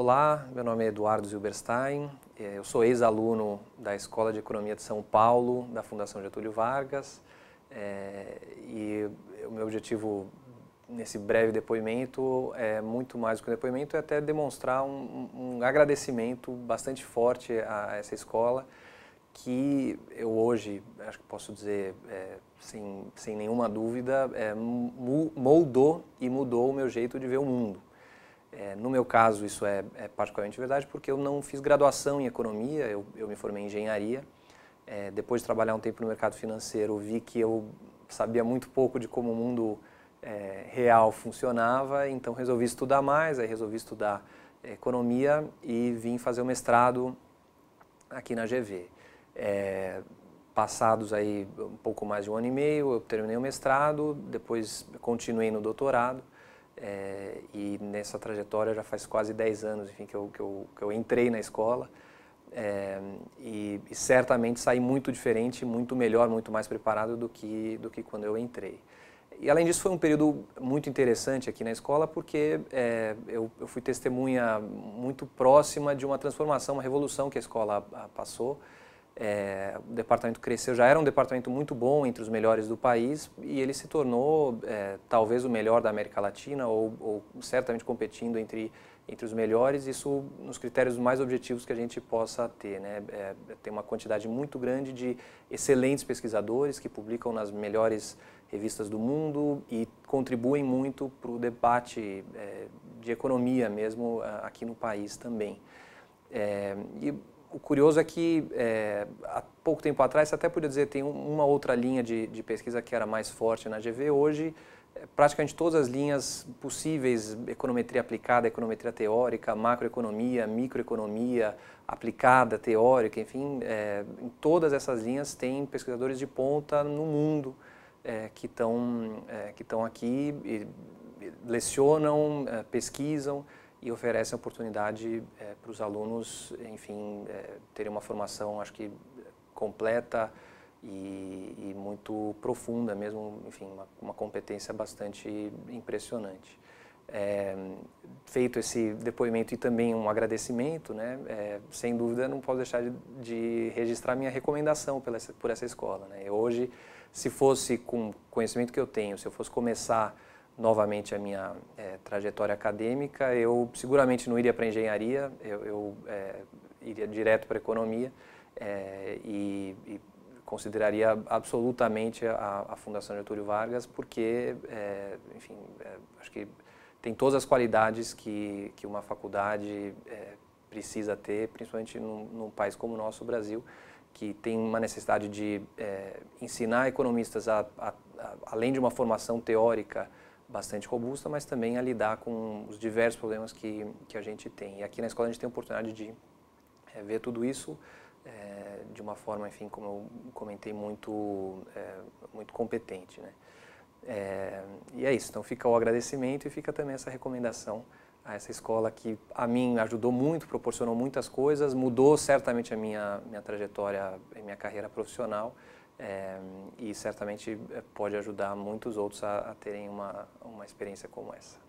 Olá, meu nome é Eduardo Zilberstein, é, eu sou ex-aluno da Escola de Economia de São Paulo, da Fundação Getúlio Vargas, é, e o meu objetivo nesse breve depoimento, é muito mais do que um depoimento, é até demonstrar um, um agradecimento bastante forte a, a, essa escola, que eu hoje, acho que posso dizer é, sem, sem nenhuma dúvida, é, moldou e mudou o meu jeito de ver o mundo. É, no meu caso, isso é, é, particularmente verdade porque eu não fiz graduação em economia, eu, eu me formei em engenharia. É, depois de trabalhar um tempo no mercado financeiro, vi que eu sabia muito pouco de como o mundo é, real funcionava, então resolvi estudar mais, aí resolvi estudar economia e vim fazer o mestrado aqui na GV. É, passados aí um pouco mais de um ano e meio, eu terminei o mestrado, depois continuei no doutorado. É, e nessa trajetória já faz quase 10 anos enfim, que, eu, que, eu, que eu entrei na escola. É, e, e, certamente saí muito diferente, muito melhor, muito mais preparado do que, do que quando eu entrei. E além disso, foi um período muito interessante aqui na escola, porque é, eu, eu, fui testemunha muito próxima de uma transformação, uma revolução que a escola passou. É, o departamento cresceu, já era um departamento muito bom, entre os melhores do país, e ele se tornou é, talvez o melhor da América Latina, ou, ou, certamente competindo entre, entre os melhores, isso nos critérios mais objetivos que a gente possa ter. Né? É, tem uma quantidade muito grande de excelentes pesquisadores que publicam nas melhores revistas do mundo e contribuem muito para o debate é, de economia mesmo aqui no país também. É, e o curioso é que é, há pouco tempo atrás, você até podia dizer, tem uma outra linha de, de pesquisa que era mais forte na GV. Hoje, eh, praticamente todas as linhas possíveis, econometria aplicada, econometria teórica, macroeconomia, microeconomia, aplicada, teórica, enfim, é, em todas essas linhas tem pesquisadores de ponta no mundo que estão é, aqui, e, lecionam, pesquisam e oferece a oportunidade é, para os alunos, enfim, é, terem uma formação, acho que completa e, e muito profunda mesmo, enfim, uma, uma competência bastante impressionante. É, feito esse depoimento e também um agradecimento, né, é, sem dúvida não posso deixar de, de, registrar minha recomendação pela, por essa escola. Né? Hoje, se fosse com o conhecimento que eu tenho, se eu fosse começar novamente a minha é, trajetória acadêmica, eu seguramente não iria para engenharia, eu, eu é, iria direto para economia é, e, e, consideraria absolutamente a, a, Fundação Getúlio Vargas, porque, é, enfim, é, acho que tem todas as qualidades que, que uma faculdade é, precisa ter, principalmente num, num país como o nosso, o Brasil, que tem uma necessidade de é, ensinar economistas, a, a, a, além de uma formação teórica, bastante robusta, mas também a lidar com os diversos problemas que, que a gente tem. E aqui na escola a gente tem a oportunidade de é, ver tudo isso é, de uma forma, enfim, como eu comentei, muito, é, muito competente. Né? e é isso, então fica o agradecimento e fica também essa recomendação a essa escola que a mim ajudou muito, proporcionou muitas coisas, mudou certamente a minha, minha trajetória e minha carreira profissional é, e certamente eh, pode ajudar muitos outros a, a terem uma, uma experiência como essa.